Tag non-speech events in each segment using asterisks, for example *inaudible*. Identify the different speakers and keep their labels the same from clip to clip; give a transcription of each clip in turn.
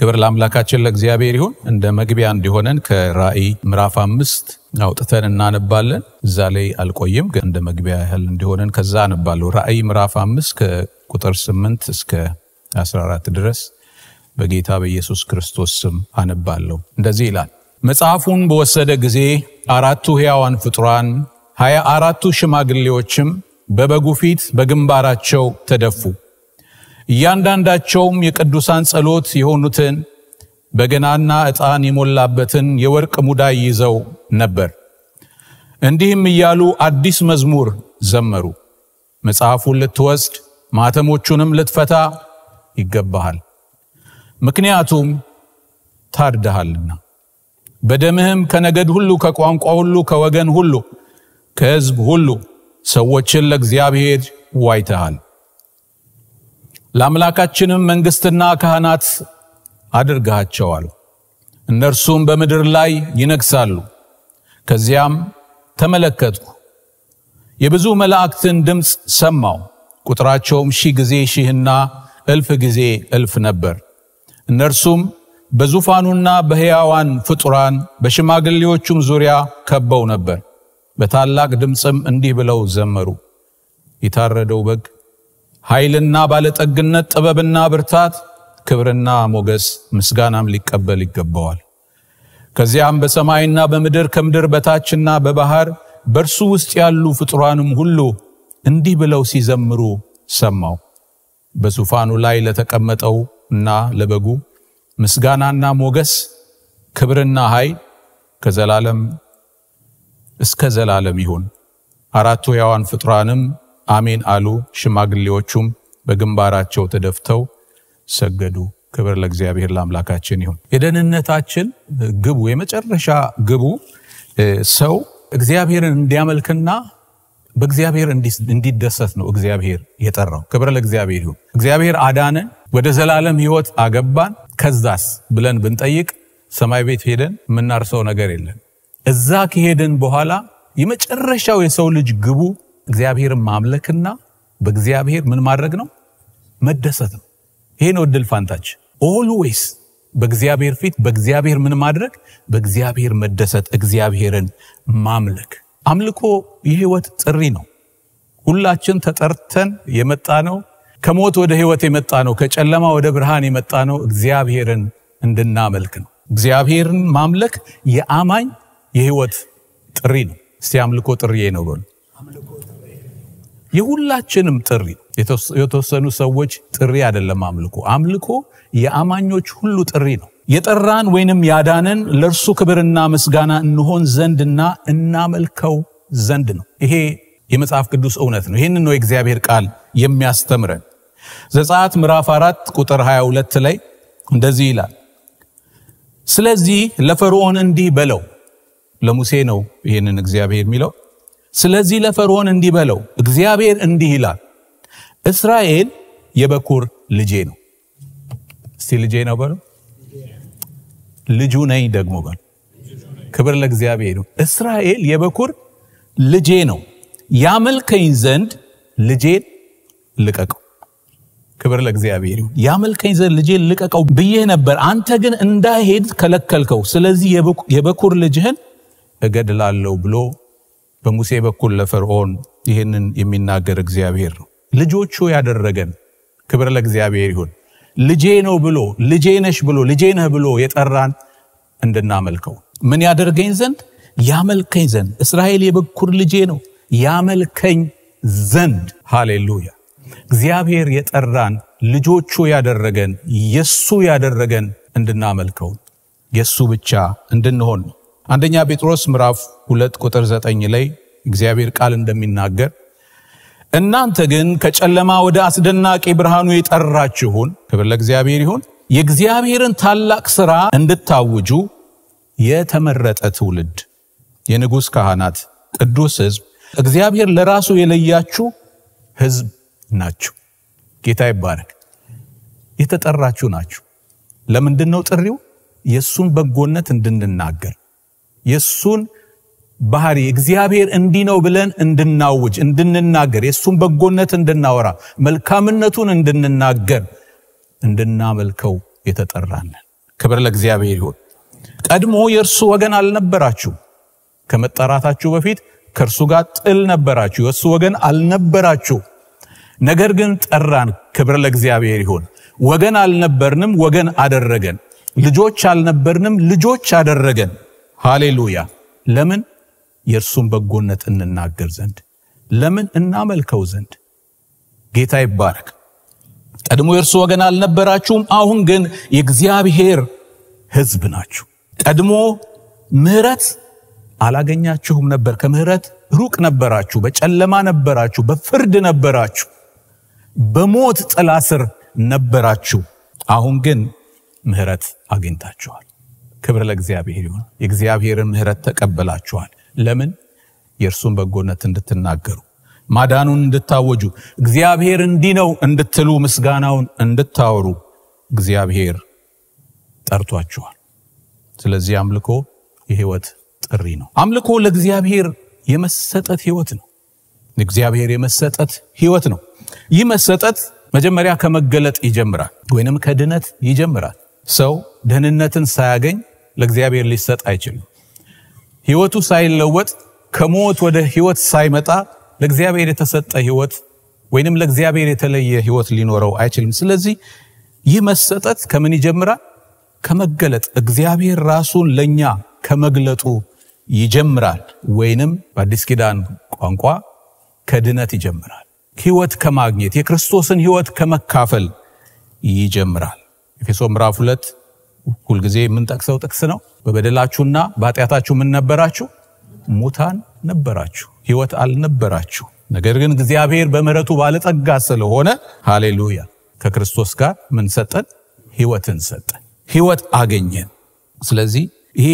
Speaker 1: ክብር ለአምላካችን ለእግዚአብሔር ይሁን። እንደ መግቢያ እንዲሆነን ከራእይ ምዕራፍ አምስት አውጥተን እናነባለን። እዛ ላይ አልቆይም፣ ግን እንደ መግቢያ ያህል እንዲሆነን ከዛ አነባለሁ። ራእይ ምዕራፍ አምስት ከቁጥር ስምንት እስከ 14 ድረስ በጌታ በኢየሱስ ክርስቶስ ስም አነባለሁ። እንደዚህ ይላል። መጽሐፉን በወሰደ ጊዜ አራቱ ሕያዋን ፍጡራን ሀያ አራቱ ሽማግሌዎችም በበጉ ፊት በግንባራቸው ተደፉ። እያንዳንዳቸውም የቅዱሳን ጸሎት የሆኑትን በገናና ዕጣን የሞላበትን የወርቅ ሙዳይ ይዘው ነበር። እንዲህም እያሉ አዲስ መዝሙር ዘመሩ። መጽሐፉን ልትወስድ ማተሞቹንም ልትፈታ ይገባሃል፣ ምክንያቱም ታርደሃልና በደምህም ከነገድ ሁሉ፣ ከቋንቋ ሁሉ፣ ከወገን ሁሉ፣ ከሕዝብ ሁሉ ሰዎችን ለእግዚአብሔር ዋይተሃል። ለአምላካችንም መንግሥትና ካህናት አድርግሃቸዋል። እነርሱም በምድር ላይ ይነግሳሉ። ከዚያም ተመለከትኩ፣ የብዙ መላእክትን ድምፅ ሰማው። ቁጥራቸውም ሺህ ጊዜ ሺህና እልፍ ጊዜ እልፍ ነበር። እነርሱም በዙፋኑና በሕያዋን ፍጡራን በሽማግሌዎቹም ዙሪያ ከበው ነበር። በታላቅ ድምፅም እንዲህ ብለው ዘመሩ፣ የታረደው በግ ኃይልና ባለጠግነት፣ ጥበብና ብርታት፣ ክብርና ሞገስ፣ ምስጋናም ሊቀበል ይገባዋል። ከዚያም በሰማይና በምድር ከምድር በታችና በባህር በእርሱ ውስጥ ያሉ ፍጡራንም ሁሉ እንዲህ ብለው ሲዘምሩ ሰማው። በዙፋኑ ላይ ለተቀመጠው እና ለበጉ ምስጋናና ሞገስ ክብርና ኃይል ከዘላለም እስከ ዘላለም ይሁን። አራቱ ሕያዋን ፍጡራንም አሜን አሉ። ሽማግሌዎቹም በግንባራቸው ተደፍተው ሰገዱ። ክብር ለእግዚአብሔር ለአምላካችን ይሁን። የደህንነታችን ግቡ የመጨረሻ ግቡ ሰው እግዚአብሔርን እንዲያመልክና በእግዚአብሔር እንዲደሰት ነው እግዚአብሔር የጠራው። ክብር ለእግዚአብሔር ይሁን። እግዚአብሔር አዳንን፣ ወደ ዘላለም ህይወት አገባን። ከዛስ ብለን ብንጠይቅ ሰማይ ቤት ሄደን የምናርሰው ነገር የለን። እዛ ከሄድን በኋላ የመጨረሻው የሰው ልጅ ግቡ እግዚአብሔርን ማምለክና በእግዚአብሔር ምን ማድረግ ነው? መደሰት ነው። ይሄ ነው እድል ፋንታች። ኦልዌይስ በእግዚአብሔር ፊት በእግዚአብሔር ምን ማድረግ? በእግዚአብሔር መደሰት፣ እግዚአብሔርን ማምለክ። አምልኮ የህይወት ጥሪ ነው። ሁላችን ተጠርተን የመጣ ነው። ከሞት ወደ ህይወት የመጣ ነው። ከጨለማ ወደ ብርሃን የመጣ ነው። እግዚአብሔርን እንድናመልክ ነው። እግዚአብሔርን ማምለክ የአማኝ የህይወት ጥሪ ነው። እስቲ አምልኮ ጥሪ። ነው የሁላችንም ጥሪ የተወሰኑ ሰዎች ጥሪ አይደለም። አምልኮ አምልኮ የአማኞች ሁሉ ጥሪ ነው። የጠራን ወይንም ያዳነን ለእርሱ ክብርና ምስጋና እንሆን ዘንድና እናመልከው ዘንድ ነው። ይሄ የመጽሐፍ ቅዱስ እውነት ነው። ይህን ነው የእግዚአብሔር ቃል የሚያስተምረን። ዘጻት ምዕራፍ 4 ቁጥር 22 ላይ እንደዚህ ይላል፣ ስለዚህ ለፈርዖን እንዲህ በለው ለሙሴ ነው ይህንን እግዚአብሔር የሚለው ስለዚህ ለፈርዖን እንዲህ በለው እግዚአብሔር እንዲህ ይላል እስራኤል የበኩር ልጄ ነው እስቲ ልጄ ነው በሉ ልጁ ነኝ ደግሞ በሉ ክብር ለእግዚአብሔር ነው እስራኤል የበኩር ልጄ ነው ያመልከኝ ዘንድ ልጄን ልቀቀው ክብር ለእግዚአብሔር ይሁን ያመልከኝ ዘንድ ልጄን ልቀቀው ብዬ ነበር አንተ ግን እንዳይሄድ ከለከልከው ስለዚህ የበኩር ልጅህን እገድላለሁ ብሎ በሙሴ በኩል ለፈርዖን ይህንን የሚናገር እግዚአብሔር ነው። ልጆቹ ያደረገን ክብር ለእግዚአብሔር ይሁን። ልጄ ነው ብሎ ልጄ ነሽ ብሎ ልጄ ነህ ብሎ የጠራን እንድናመልከው ምን ያደርገኝ ዘንድ ያመልከኝ ዘንድ እስራኤል የበኩር ልጄ ነው ያመልከኝ ዘንድ ሃሌሉያ። እግዚአብሔር የጠራን ልጆቹ ያደረገን የሱ ያደረገን እንድናመልከው የሱ ብቻ እንድንሆን ነው። አንደኛ ጴጥሮስ ምዕራፍ ሁለት ቁጥር ዘጠኝ ላይ እግዚአብሔር ቃል እንደሚናገር እናንተ ግን ከጨለማ ወደ አስደናቂ ብርሃኑ የጠራችሁን ክብር ለእግዚአብሔር ይሁን የእግዚአብሔርን ታላቅ ሥራ እንድታውጁ የተመረጠ ትውልድ የንጉሥ ካህናት ቅዱስ ሕዝብ እግዚአብሔር ለራሱ የለያችሁ ሕዝብ ናችሁ። ጌታ ይባረክ። የተጠራችሁ ናችሁ። ለምንድን ነው ጥሪው? የእሱን በጎነት እንድንናገር የእሱን ባህሪ እግዚአብሔር እንዲህ ነው ብለን እንድናውጅ እንድንናገር የእሱን በጎነት እንድናወራ መልካምነቱን እንድንናገር እንድናመልከው የተጠራንን ክብር ለእግዚአብሔር ይሁን ቀድሞ የእርሱ ወገን አልነበራችሁ ከመጠራታችሁ በፊት ከእርሱ ጋር ጥል ነበራችሁ የእሱ ወገን አልነበራችሁ ነገር ግን ጠራን ክብር ለእግዚአብሔር ይሁን ወገን አልነበርንም ወገን አደረገን ልጆች አልነበርንም ልጆች አደረገን ሃሌሉያ። ለምን? የእርሱን በጎነት እንናገር ዘንድ ለምን? እናመልከው ዘንድ። ጌታ ይባረክ። ቀድሞ የእርሱ ወገን አልነበራችሁም፣ አሁን ግን የእግዚአብሔር ሕዝብ ናችሁ። ቀድሞ ምህረት አላገኛችሁም ነበር፣ ከምህረት ሩቅ ነበራችሁ፣ በጨለማ ነበራችሁ፣ በፍርድ ነበራችሁ፣ በሞት ጥላ ስር ነበራችሁ። አሁን ግን ምህረት አግኝታችኋል። ክብር ለእግዚአብሔር ይሁን። የእግዚአብሔርን ምሕረት ተቀበላችኋል። ለምን? የእርሱን በጎነት እንድትናገሩ ማዳኑን እንድታወጁ እግዚአብሔር እንዲህ ነው እንድትሉ ምስጋናውን እንድታወሩ እግዚአብሔር ጠርቷችኋል። ስለዚህ አምልኮ የህይወት ጥሪ ነው። አምልኮ ለእግዚአብሔር የመሰጠት ህይወት ነው። እግዚአብሔር የመሰጠት ህይወት ነው። ይህ መሰጠት መጀመሪያ ከመገለጥ ይጀምራል፣ ወይንም ከድነት ይጀምራል። ሰው ደህንነትን ሳያገኝ ለእግዚአብሔር ሊሰጥ አይችልም ህይወቱ ሳይለወጥ ከሞት ወደ ህይወት ሳይመጣ ለእግዚአብሔር የተሰጠ ህይወት ወይንም ለእግዚአብሔር የተለየ ህይወት ሊኖረው አይችልም ስለዚህ ይህ መሰጠት ከምን ይጀምራል ከመገለጥ እግዚአብሔር ራሱን ለእኛ ከመግለጡ ይጀምራል ወይንም በአዲስ ኪዳን ቋንቋ ከድነት ይጀምራል ህይወት ከማግኘት የክርስቶስን ህይወት ከመካፈል ይጀምራል ኤፌሶ ምዕራፍ 2 ሁልጊዜ የምንጠቅሰው ጥቅስ ነው። በበደላችሁና በኃጢአታችሁ ምን ነበራችሁ? ሙታን ነበራችሁ፣ ህይወት አልነበራችሁ። ነገር ግን እግዚአብሔር በምሕረቱ ባለጸጋ ስለሆነ ሃሌሉያ፣ ከክርስቶስ ጋር ምን ሰጠን? ህይወትን ሰጠን፣ ህይወት አገኘን። ስለዚህ ይሄ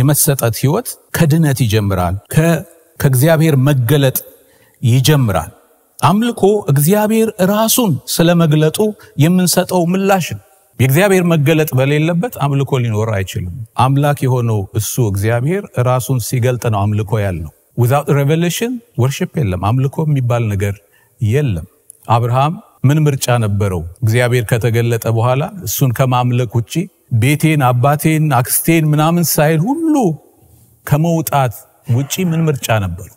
Speaker 1: የመሰጠት ህይወት ከድነት ይጀምራል፣ ከእግዚአብሔር መገለጥ ይጀምራል። አምልኮ እግዚአብሔር ራሱን ስለመግለጡ የምንሰጠው ምላሽ ነው። የእግዚአብሔር መገለጥ በሌለበት አምልኮ ሊኖር አይችልም። አምላክ የሆነው እሱ እግዚአብሔር ራሱን ሲገልጥ ነው አምልኮ ያለው ዊዛውት ሬቨሌሽን ወርሽፕ የለም፣ አምልኮ የሚባል ነገር የለም። አብርሃም ምን ምርጫ ነበረው? እግዚአብሔር ከተገለጠ በኋላ እሱን ከማምለክ ውጭ ቤቴን፣ አባቴን፣ አክስቴን ምናምን ሳይል ሁሉ ከመውጣት ውጪ ምን ምርጫ ነበረው?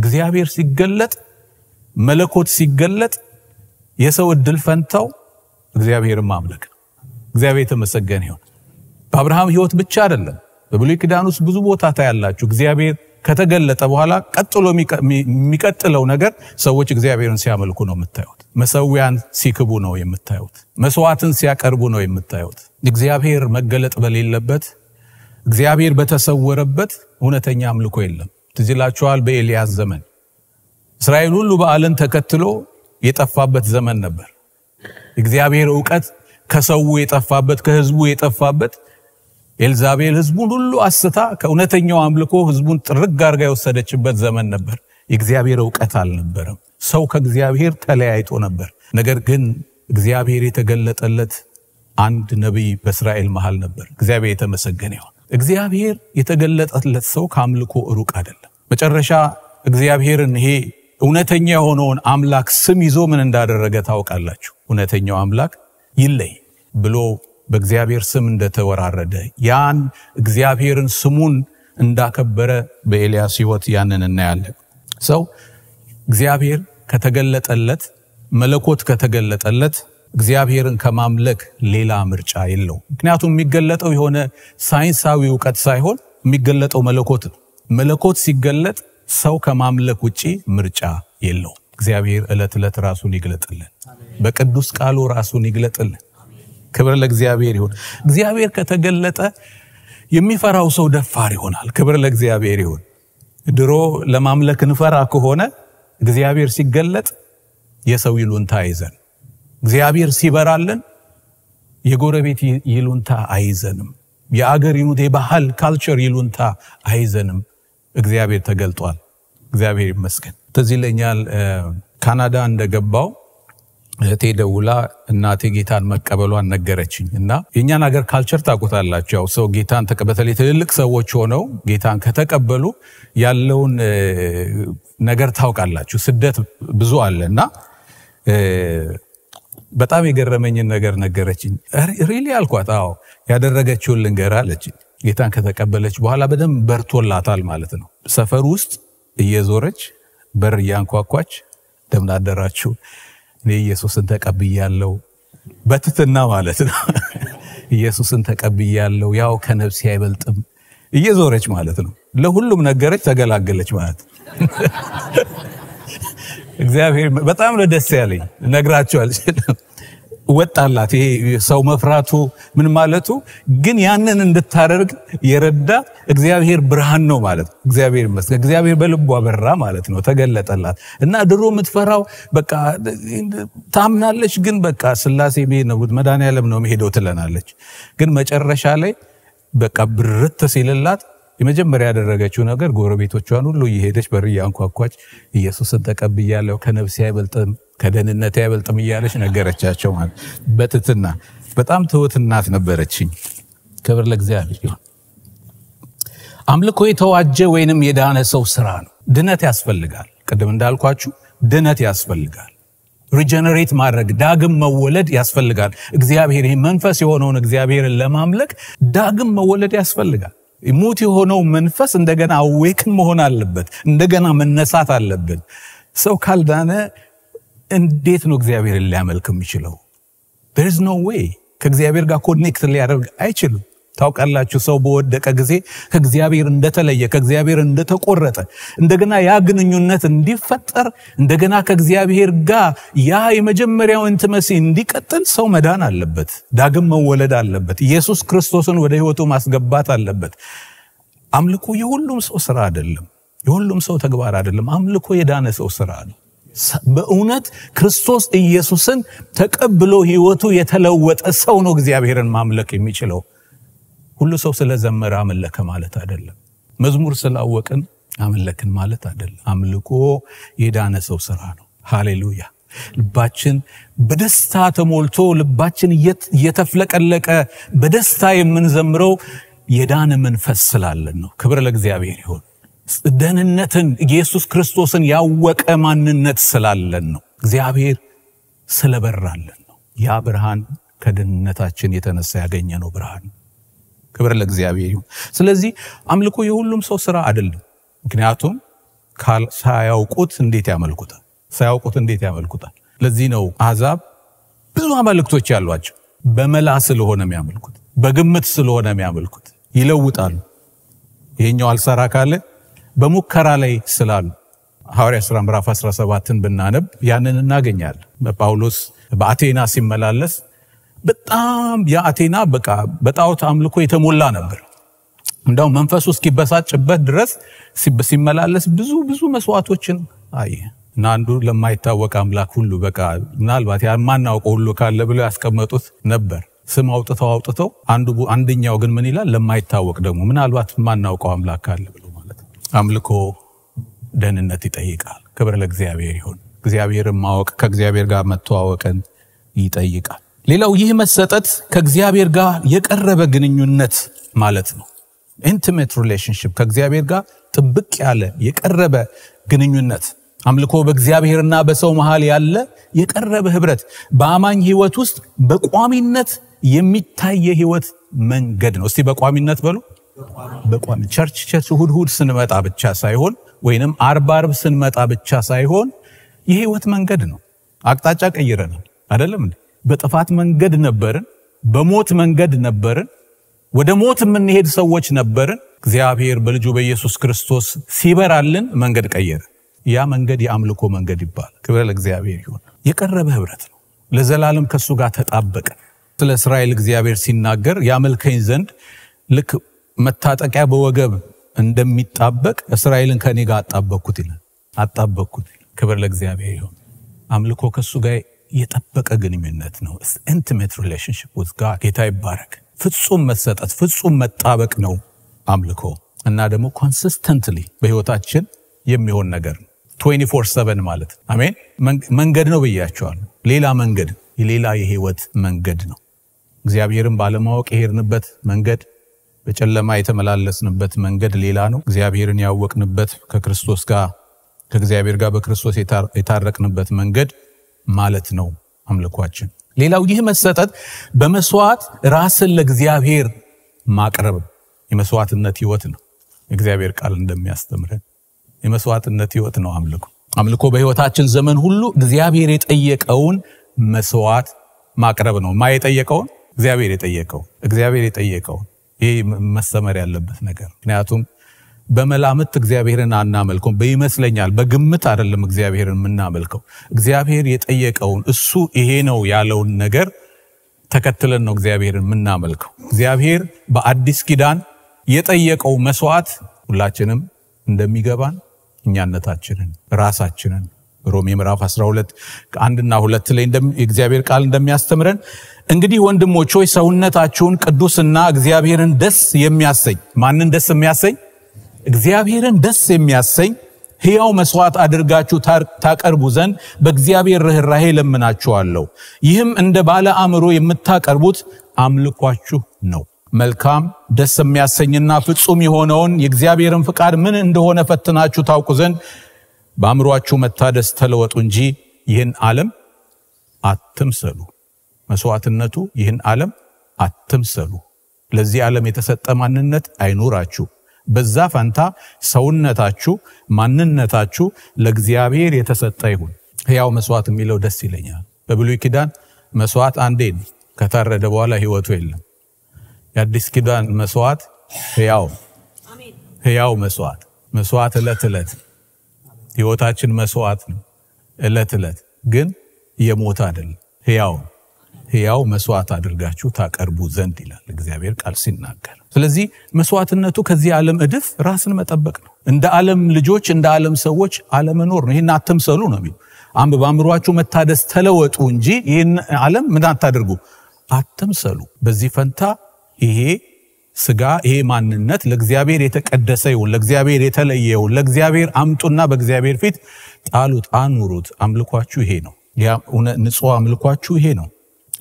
Speaker 1: እግዚአብሔር ሲገለጥ መለኮት ሲገለጥ የሰው እድል ፈንታው እግዚአብሔርን ማምለክ ነው። እግዚአብሔር የተመሰገን ይሁን። በአብርሃም ህይወት ብቻ አይደለም። በብሉይ ኪዳን ውስጥ ብዙ ቦታ ታያላችሁ። እግዚአብሔር ከተገለጠ በኋላ ቀጥሎ የሚቀጥለው ነገር ሰዎች እግዚአብሔርን ሲያመልኩ ነው የምታዩት። መሰዊያን ሲክቡ ነው የምታዩት። መስዋዕትን ሲያቀርቡ ነው የምታዩት። እግዚአብሔር መገለጥ በሌለበት እግዚአብሔር በተሰወረበት እውነተኛ አምልኮ የለም። ትዝ ይላችኋል፣ በኤልያስ ዘመን እስራኤል ሁሉ በዓልን ተከትሎ የጠፋበት ዘመን ነበር። እግዚአብሔር እውቀት ከሰው የጠፋበት ከህዝቡ የጠፋበት ኤልዛቤል ህዝቡን ሁሉ አስታ ከእውነተኛው አምልኮ ህዝቡን ጥርግ አርጋ የወሰደችበት ዘመን ነበር። የእግዚአብሔር እውቀት አልነበረም። ሰው ከእግዚአብሔር ተለያይቶ ነበር። ነገር ግን እግዚአብሔር የተገለጠለት አንድ ነቢይ በእስራኤል መሃል ነበር። እግዚአብሔር የተመሰገነ ይሆን። እግዚአብሔር የተገለጠለት ሰው ከአምልኮ ሩቅ አይደለም። መጨረሻ እግዚአብሔርን ይሄ እውነተኛ የሆነውን አምላክ ስም ይዞ ምን እንዳደረገ ታውቃላችሁ። እውነተኛው አምላክ ይለይ ብሎ በእግዚአብሔር ስም እንደተወራረደ ያን እግዚአብሔርን ስሙን እንዳከበረ በኤልያስ ህይወት ያንን እናያለን። ሰው እግዚአብሔር ከተገለጠለት መለኮት ከተገለጠለት እግዚአብሔርን ከማምለክ ሌላ ምርጫ የለው። ምክንያቱም የሚገለጠው የሆነ ሳይንሳዊ እውቀት ሳይሆን የሚገለጠው መለኮት ነው። መለኮት ሲገለጥ ሰው ከማምለክ ውጪ ምርጫ የለው። እግዚአብሔር ዕለት ዕለት ራሱን ይግለጥልን፣ በቅዱስ ቃሉ ራሱን ይግለጥልን። ክብር ለእግዚአብሔር ይሁን። እግዚአብሔር ከተገለጠ የሚፈራው ሰው ደፋር ይሆናል። ክብር ለእግዚአብሔር ይሁን። ድሮ ለማምለክ እንፈራ ከሆነ እግዚአብሔር ሲገለጥ የሰው ይሉንታ አይዘን። እግዚአብሔር ሲበራልን የጎረቤት ይሉንታ አይዘንም። የአገር ይሉንታ፣ የባህል ካልቸር ይሉንታ አይዘንም። እግዚአብሔር ተገልጧል። እግዚአብሔር ይመስገን። ትዝ ይለኛል ካናዳ እንደገባው እህቴ ደውላ እናቴ ጌታን መቀበሏን ነገረችኝ እና የእኛን ሀገር ካልቸር ታውቁታላችሁ። ሰው ጌታን በተለይ ትልልቅ ሰዎች ሆነው ጌታን ከተቀበሉ ያለውን ነገር ታውቃላችሁ። ስደት ብዙ አለ እና በጣም የገረመኝን ነገር ነገረችኝ። ሪሊ አልኳት። አዎ ያደረገችውን ልንገር አለች ጌታን ከተቀበለች በኋላ በደንብ በርቶላታል ማለት ነው። ሰፈር ውስጥ እየዞረች በር እያንኳኳች እንደምን አደራችሁ እኔ ኢየሱስን ተቀብያለው በትትና ማለት ነው *laughs* ኢየሱስን ተቀብያለው ያው ከነብሲ አይበልጥም እየዞረች ማለት ነው ለሁሉም ነገረች ተገላገለች ማለት *laughs* እግዚአብሔር በጣም ለደስ ያለኝ ነግራቸዋል ወጣላት ይሄ ሰው መፍራቱ ምን ማለቱ ግን ያንን እንድታደርግ የረዳት እግዚአብሔር ብርሃን ነው ማለት ነው እግዚአብሔር ይመስገን እግዚአብሔር በልቧ በራ ማለት ነው ተገለጠላት እና ድሮ የምትፈራው በቃ ታምናለች ግን በቃ ስላሴ መሄድ ነው መድኃኔዓለም ነው መሄደው ትለናለች ግን መጨረሻ ላይ በቃ ብርት ሲልላት የመጀመሪያ ያደረገችው ነገር ጎረቤቶቿን ሁሉ እየሄደች በር እያንኳኳች ኢየሱስን ተቀብያለሁ ከነፍሴ አይበልጥም ከደህንነት አይበልጥም እያለች ነገረቻቸው። ማለት በትትና በጣም ትሁት እናት ነበረችኝ። ክብር ለእግዚአብሔር ይሁን። አምልኮ የተዋጀ ወይንም የዳነ ሰው ስራ ነው። ድነት ያስፈልጋል። ቅድም እንዳልኳችሁ ድነት ያስፈልጋል። ሪጀነሬት ማድረግ ዳግም መወለድ ያስፈልጋል። እግዚአብሔር ይህ መንፈስ የሆነውን እግዚአብሔርን ለማምለክ ዳግም መወለድ ያስፈልጋል። ሙት የሆነው መንፈስ እንደገና አዌክን መሆን አለበት። እንደገና መነሳት አለብን። ሰው ካልዳነ እንዴት ነው እግዚአብሔርን ሊያመልክ የሚችለው? ርዝ ኖ ዌይ ከእግዚአብሔር ጋር ኮኔክት ሊያደርግ አይችልም። ታውቃላችሁ፣ ሰው በወደቀ ጊዜ ከእግዚአብሔር እንደተለየ ከእግዚአብሔር እንደተቆረጠ እንደገና ያ ግንኙነት እንዲፈጠር እንደገና ከእግዚአብሔር ጋር ያ የመጀመሪያው እንትመሲ እንዲቀጥል ሰው መዳን አለበት፣ ዳግም መወለድ አለበት፣ ኢየሱስ ክርስቶስን ወደ ህይወቱ ማስገባት አለበት። አምልኮ የሁሉም ሰው ስራ አይደለም፣ የሁሉም ሰው ተግባር አይደለም። አምልኮ የዳነ ሰው ስራ ነው። በእውነት ክርስቶስ ኢየሱስን ተቀብሎ ህይወቱ የተለወጠ ሰው ነው እግዚአብሔርን ማምለክ የሚችለው። ሁሉ ሰው ስለዘመረ አመለከ ማለት አይደለም። መዝሙር ስላወቅን አመለክን ማለት አይደለም። አምልኮ የዳነ ሰው ስራ ነው። ሃሌሉያ። ልባችን በደስታ ተሞልቶ ልባችን እየተፍለቀለቀ በደስታ የምንዘምረው የዳነ መንፈስ ስላለን ነው። ክብር ለእግዚአብሔር ይሆን። ደህንነትን ኢየሱስ ክርስቶስን ያወቀ ማንነት ስላለን ነው። እግዚአብሔር ስለበራለን ነው። ያ ብርሃን ከደህንነታችን የተነሳ ያገኘ ነው ብርሃን። ክብር ለእግዚአብሔር ይሁን። ስለዚህ አምልኮ የሁሉም ሰው ስራ አይደለም። ምክንያቱም ሳያውቁት እንዴት ያመልኩታል? ሳያውቁት እንዴት ያመልኩታል? ለዚህ ነው አሕዛብ ብዙ አማልክቶች ያሏቸው። በመላ ስለሆነ የሚያመልኩት፣ በግምት ስለሆነ የሚያመልኩት ይለውጣሉ። ይሄኛው አልሰራ ካለ በሙከራ ላይ ስላሉ ሐዋርያ ሥራ ምዕራፍ 17ን ብናነብ ያንን እናገኛለን። ጳውሎስ በአቴና ሲመላለስ በጣም የአቴና በቃ በጣዖት አምልኮ የተሞላ ነበር። እንደው መንፈሱ እስኪበሳጭበት ድረስ ሲመላለስ ብዙ ብዙ መስዋዕቶችን አየ እና አንዱ ለማይታወቅ አምላክ ሁሉ በቃ ምናልባት የማናውቀው ሁሉ ካለ ብለው ያስቀመጡት ነበር። ስም አውጥተው አውጥተው አንዱ አንደኛው ግን ምን ይላል? ለማይታወቅ ደግሞ ምናልባት የማናውቀው አምላክ ካለ ብሎ አምልኮ ደህንነት ይጠይቃል። ክብር ለእግዚአብሔር ይሁን። እግዚአብሔርን ማወቅ ከእግዚአብሔር ጋር መተዋወቅን ይጠይቃል። ሌላው ይህ መሰጠት ከእግዚአብሔር ጋር የቀረበ ግንኙነት ማለት ነው። ኢንቲሜት ሪሌሽንሽፕ ከእግዚአብሔር ጋር ጥብቅ ያለ የቀረበ ግንኙነት አምልኮ በእግዚአብሔርና በሰው መሃል ያለ የቀረበ ህብረት በአማኝ ህይወት ውስጥ በቋሚነት የሚታየ ህይወት መንገድ ነው። እስቲ በቋሚነት በሉ በቋሚ ቸርች ቸርች እሁድ እሁድ ስንመጣ ብቻ ሳይሆን ወይንም አርብ አርብ ስንመጣ ብቻ ሳይሆን የህይወት መንገድ ነው። አቅጣጫ ቀይረናል አይደለም እንዴ? በጥፋት መንገድ ነበርን፣ በሞት መንገድ ነበርን፣ ወደ ሞት የምንሄድ ሰዎች ነበርን። እግዚአብሔር በልጁ በኢየሱስ ክርስቶስ ሲበራልን መንገድ ቀየረ። ያ መንገድ የአምልኮ መንገድ ይባላል። ክብረ ለእግዚአብሔር ይሁን። የቀረበ ህብረት ነው። ለዘላለም ከእሱ ጋር ተጣበቀ። ስለ እስራኤል እግዚአብሔር ሲናገር ያመልከኝ ዘንድ ልክ መታጠቂያ በወገብ እንደሚጣበቅ እስራኤልን ከኔ ጋር አጣበቅኩት ይላል። አጣበቅኩት። ክብር ለእግዚአብሔር ይሁን። አምልኮ ከእሱ ጋር የጠበቀ ግንኙነት ነው። ኢንቲሜት ሪሌሽንሽፕ ውዝ ጋድ። ጌታ ይባረክ። ፍጹም መሰጠት፣ ፍጹም መጣበቅ ነው አምልኮ እና ደግሞ ኮንሲስተንትሊ በህይወታችን የሚሆን ነገር ነው። 24/7 ማለት አሜን። መንገድ ነው ብያቸዋል። ሌላ መንገድ ሌላ የህይወት መንገድ ነው። እግዚአብሔርን ባለማወቅ የሄድንበት መንገድ በጨለማ የተመላለስንበት መንገድ ሌላ ነው። እግዚአብሔርን ያወቅንበት ከክርስቶስ ጋር ከእግዚአብሔር ጋር በክርስቶስ የታረቅንበት መንገድ ማለት ነው አምልኳችን። ሌላው ይህ መሰጠት በመስዋዕት ራስን ለእግዚአብሔር ማቅረብ የመስዋዕትነት ህይወት ነው። እግዚአብሔር ቃል እንደሚያስተምረን የመስዋዕትነት ህይወት ነው አምልኮ። አምልኮ በህይወታችን ዘመን ሁሉ እግዚአብሔር የጠየቀውን መስዋዕት ማቅረብ ነው። ማ የጠየቀውን? እግዚአብሔር የጠየቀውን እግዚአብሔር የጠየቀውን ይህ መሰመር ያለበት ነገር ምክንያቱም በመላምት እግዚአብሔርን አናመልከውም። በይመስለኛል በግምት አይደለም እግዚአብሔርን የምናመልከው። እግዚአብሔር የጠየቀውን እሱ ይሄ ነው ያለውን ነገር ተከትለን ነው እግዚአብሔርን የምናመልከው። እግዚአብሔር በአዲስ ኪዳን የጠየቀው መስዋዕት ሁላችንም እንደሚገባን እኛነታችንን ራሳችንን ሮሜ ምዕራፍ 12 አንድና ሁለት ላይ የእግዚአብሔር ቃል እንደሚያስተምረን እንግዲህ ወንድሞች ሆይ ሰውነታችሁን ቅዱስና እግዚአብሔርን ደስ የሚያሰኝ ማንን ደስ የሚያሰኝ እግዚአብሔርን ደስ የሚያሰኝ ሕያው መስዋዕት አድርጋችሁ ታቀርቡ ዘንድ በእግዚአብሔር ርኅራሄ ለምናችኋለሁ። ይህም እንደ ባለ አእምሮ የምታቀርቡት አምልኳችሁ ነው። መልካም ደስ የሚያሰኝና ፍጹም የሆነውን የእግዚአብሔርን ፍቃድ ምን እንደሆነ ፈትናችሁ ታውቁ ዘንድ በአእምሯችሁ መታደስ ተለወጡ እንጂ ይህን ዓለም አትምሰሉ። መስዋዕትነቱ ይህን ዓለም አትምሰሉ። ለዚህ ዓለም የተሰጠ ማንነት አይኑራችሁ። በዛ ፈንታ ሰውነታችሁ፣ ማንነታችሁ ለእግዚአብሔር የተሰጠ ይሁን። ሕያው መስዋዕት የሚለው ደስ ይለኛል። በብሉይ ኪዳን መስዋዕት አንዴ ነው። ከታረደ በኋላ ህይወቱ የለም። የአዲስ ኪዳን መስዋዕት ሕያው ሕያው መስዋዕት መስዋዕት ዕለት ዕለት ህይወታችን መስዋዕት ነው እለት እለት ግን የሞት አይደለም ህያው ህያው መስዋዕት አድርጋችሁ ታቀርቡ ዘንድ ይላል እግዚአብሔር ቃል ሲናገር ስለዚህ መስዋዕትነቱ ከዚህ ዓለም እድፍ ራስን መጠበቅ ነው እንደ ዓለም ልጆች እንደ ዓለም ሰዎች አለመኖር ነው ይህን አትምሰሉ ነው የሚሉ አንብ በአእምሯችሁ መታደስ ተለወጡ እንጂ ይህን ዓለም ምን አታደርጉ አትምሰሉ በዚህ ፈንታ ይሄ ስጋ ይሄ ማንነት ለእግዚአብሔር የተቀደሰ ይሁን፣ ለእግዚአብሔር የተለየ ይሁን፣ ለእግዚአብሔር አምጡና በእግዚአብሔር ፊት ጣሉት፣ አኑሩት። አምልኳችሁ ይሄ ነው። ንጹህ አምልኳችሁ ይሄ ነው።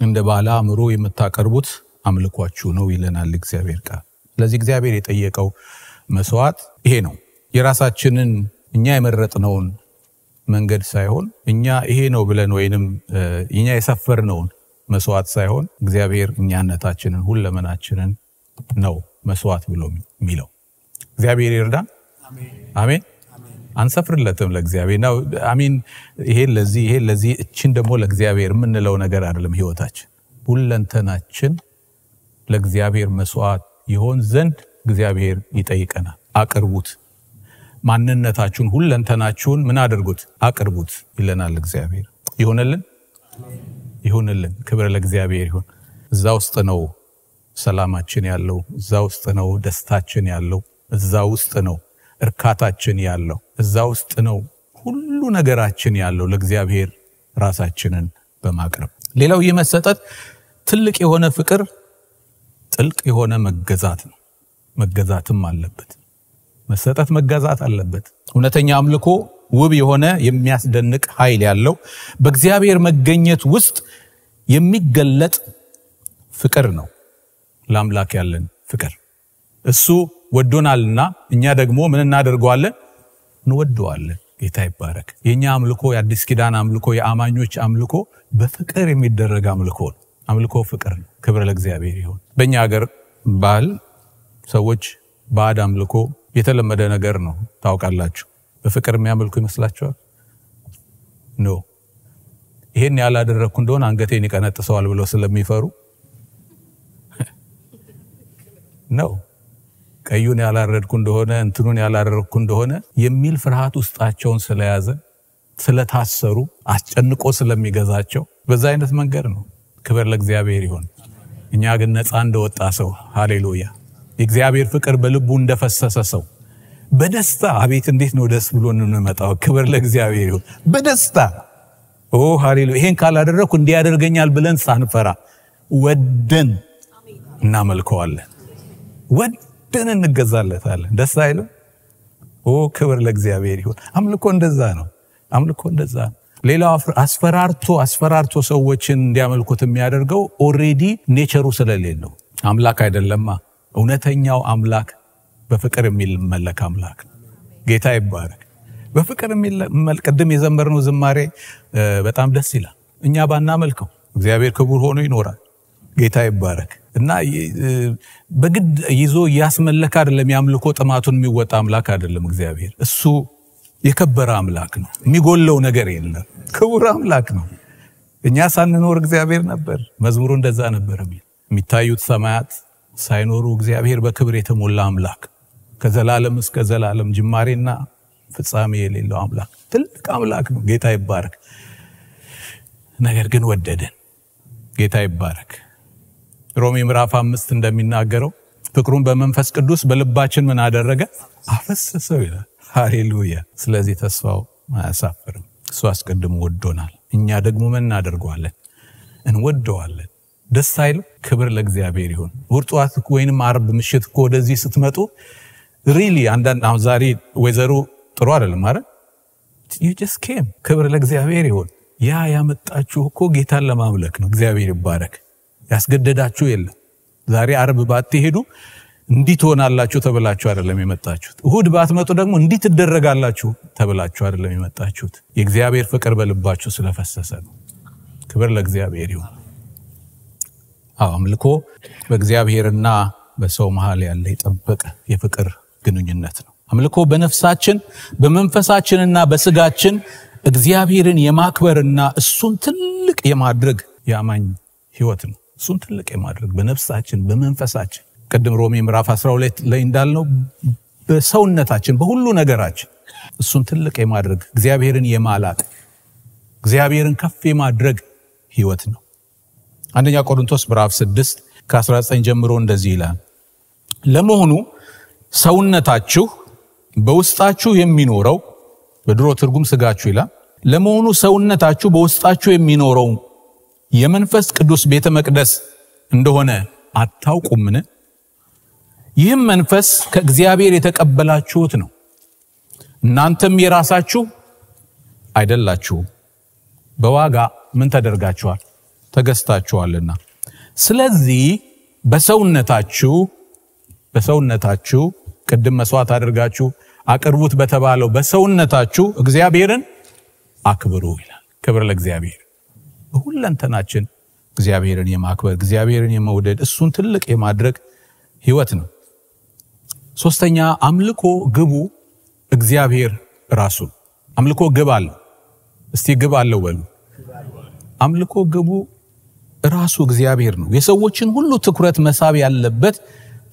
Speaker 1: እንደ ባለ አእምሮ የምታቀርቡት አምልኳችሁ ነው ይለናል እግዚአብሔር ቃል። ስለዚህ እግዚአብሔር የጠየቀው መስዋዕት ይሄ ነው። የራሳችንን እኛ የመረጥነውን መንገድ ሳይሆን እኛ ይሄ ነው ብለን ወይንም እኛ የሰፈርነውን መስዋዕት ሳይሆን እግዚአብሔር እኛነታችንን ሁለመናችንን ነው መስዋዕት ብሎ የሚለው እግዚአብሔር ይርዳን አሜን አንሰፍርለትም ለእግዚአብሔር ነው አሚን ይሄን ለዚህ ይሄን ለዚህ እችን ደግሞ ለእግዚአብሔር የምንለው ነገር አይደለም ህይወታችን ሁለንተናችን ለእግዚአብሔር መስዋዕት ይሆን ዘንድ እግዚአብሔር ይጠይቀናል አቅርቡት ማንነታችሁን ሁለንተናችሁን ምን አድርጉት አቅርቡት ይለናል እግዚአብሔር ይሆንልን ይሁንልን ክብር ለእግዚአብሔር ይሁን እዛ ውስጥ ነው ሰላማችን ያለው፣ እዛ ውስጥ ነው ደስታችን ያለው፣ እዛ ውስጥ ነው እርካታችን ያለው፣ እዛ ውስጥ ነው ሁሉ ነገራችን ያለው ለእግዚአብሔር ራሳችንን በማቅረብ ሌላው ይህ መሰጠት ትልቅ የሆነ ፍቅር፣ ጥልቅ የሆነ መገዛት ነው። መገዛትም አለበት። መሰጠት መገዛት አለበት። እውነተኛ አምልኮ ውብ የሆነ የሚያስደንቅ ኃይል ያለው በእግዚአብሔር መገኘት ውስጥ የሚገለጥ ፍቅር ነው። ለአምላክ ያለን ፍቅር እሱ ወዶናልና እኛ ደግሞ ምን እናደርገዋለን እንወደዋለን ጌታ ይባረክ የእኛ አምልኮ የአዲስ ኪዳን አምልኮ የአማኞች አምልኮ በፍቅር የሚደረግ አምልኮ ነው አምልኮ ፍቅር ነው ክብር ለእግዚአብሔር ይሆን በእኛ ሀገር ባህል ሰዎች በአድ አምልኮ የተለመደ ነገር ነው ታውቃላችሁ በፍቅር የሚያመልኩ ይመስላችኋል ኖ ይሄን ያላደረግኩ እንደሆን አንገቴን ይቀነጥሰዋል ብለው ስለሚፈሩ ነው ቀዩን ያላረድኩ እንደሆነ እንትኑን ያላረድኩ እንደሆነ የሚል ፍርሃት ውስጣቸውን ስለያዘ ስለታሰሩ አስጨንቆ ስለሚገዛቸው በዛ አይነት መንገድ ነው ክብር ለእግዚአብሔር ይሆን እኛ ግን ነፃ እንደወጣ ሰው ሃሌሉያ የእግዚአብሔር ፍቅር በልቡ እንደፈሰሰ ሰው በደስታ አቤት እንዴት ነው ደስ ብሎ እንመጣው። ክብር ለእግዚአብሔር ይሁን በደስታ ኦ ሃሌሉ ይሄን ካላደረግኩ እንዲያደርገኛል ያደርገኛል ብለን ሳንፈራ ወደን እናመልከዋለን ወድን እንገዛለታለን። ደስ አይሉ ኦ ክብር ለእግዚአብሔር ይሁን። አምልኮ እንደዛ ነው። አምልኮ እንደዛ ነው። ሌላው አስፈራርቶ አስፈራርቶ ሰዎችን እንዲያመልኩት የሚያደርገው ኦሬዲ ኔቸሩ ስለሌለው አምላክ አይደለማ። እውነተኛው አምላክ በፍቅር የሚመለክ አምላክ ጌታ ይባረክ። በፍቅር የሚመል ቅድም የዘመርነው ዝማሬ በጣም ደስ ይላል። እኛ ባናመልከው እግዚአብሔር ክቡር ሆኖ ይኖራል። ጌታ ይባረክ። እና በግድ ይዞ እያስመለከ አይደለም። የአምልኮ ጥማቱን የሚወጣ አምላክ አይደለም እግዚአብሔር። እሱ የከበረ አምላክ ነው። የሚጎለው ነገር የለም። ክቡር አምላክ ነው። እኛ ሳንኖር እግዚአብሔር ነበር። መዝሙሩ እንደዛ ነበር የሚታዩት ሰማያት ሳይኖሩ እግዚአብሔር በክብር የተሞላ አምላክ ከዘላለም እስከ ዘላለም ጅማሬና ፍጻሜ የሌለው አምላክ ትልቅ አምላክ ነው። ጌታ ይባረክ። ነገር ግን ወደደን። ጌታ ይባረክ። ሮሜ ምዕራፍ አምስት እንደሚናገረው ፍቅሩን በመንፈስ ቅዱስ በልባችን ምን አደረገ? አፈሰሰው ይላል። ሃሌሉያ። ስለዚህ ተስፋው አያሳፍርም። እሱ አስቀድሞ ወዶናል። እኛ ደግሞ ምን እናደርገዋለን? እንወደዋለን። ደስ አይልም? ክብር ለእግዚአብሔር ይሁን። ውር ጠዋት ወይንም አርብ ምሽት እኮ ወደዚህ ስትመጡ ሪሊ አንዳንድ አሁን ዛሬ ወይዘሮ ጥሩ አይደለም አረ ዩጀስ ኬም ክብር ለእግዚአብሔር ይሁን። ያ ያመጣችሁ እኮ ጌታን ለማምለክ ነው። እግዚአብሔር ይባረክ። ያስገደዳችሁ የለም። ዛሬ አርብ ባትሄዱ እንዲህ ትሆናላችሁ ተብላችሁ አይደለም የመጣችሁት። እሁድ ባትመጡ ደግሞ እንዲህ ትደረጋላችሁ ተብላችሁ አይደለም የመጣችሁት። የእግዚአብሔር ፍቅር በልባችሁ ስለፈሰሰ ነው። ክብር ለእግዚአብሔር ይሁን። አዎ አምልኮ በእግዚአብሔርና በሰው መሀል ያለ የጠበቀ የፍቅር ግንኙነት ነው። አምልኮ በነፍሳችን በመንፈሳችንና በስጋችን እግዚአብሔርን የማክበርና እሱን ትልቅ የማድረግ የአማኝ ህይወት ነው። እሱን ትልቅ የማድረግ በነፍሳችን በመንፈሳችን ቅድም ሮሜ ምዕራፍ 12 ላይ እንዳልነው በሰውነታችን በሁሉ ነገራችን እሱን ትልቅ የማድረግ እግዚአብሔርን የማላቅ እግዚአብሔርን ከፍ የማድረግ ህይወት ነው አንደኛ ቆሮንቶስ ምዕራፍ 6 ከ19 ጀምሮ እንደዚህ ይላል ለመሆኑ ሰውነታችሁ በውስጣችሁ የሚኖረው በድሮ ትርጉም ስጋችሁ ይላል ለመሆኑ ሰውነታችሁ በውስጣችሁ የሚኖረው የመንፈስ ቅዱስ ቤተ መቅደስ እንደሆነ አታውቁምን? ይህም መንፈስ ከእግዚአብሔር የተቀበላችሁት ነው፣ እናንተም የራሳችሁ አይደላችሁም፣ በዋጋ ምን ተደርጋችኋል? ተገዝታችኋልና። ስለዚህ በሰውነታችሁ በሰውነታችሁ ቅድም መስዋዕት አድርጋችሁ አቅርቡት በተባለው በሰውነታችሁ እግዚአብሔርን አክብሩ ይላል። ክብር ለእግዚአብሔር። በሁለንተናችን እግዚአብሔርን የማክበር እግዚአብሔርን የመውደድ እሱን ትልቅ የማድረግ ህይወት ነው ሶስተኛ አምልኮ ግቡ እግዚአብሔር ራሱ አምልኮ ግብ አለው እስቲ ግብ አለው በሉ አምልኮ ግቡ ራሱ እግዚአብሔር ነው የሰዎችን ሁሉ ትኩረት መሳብ ያለበት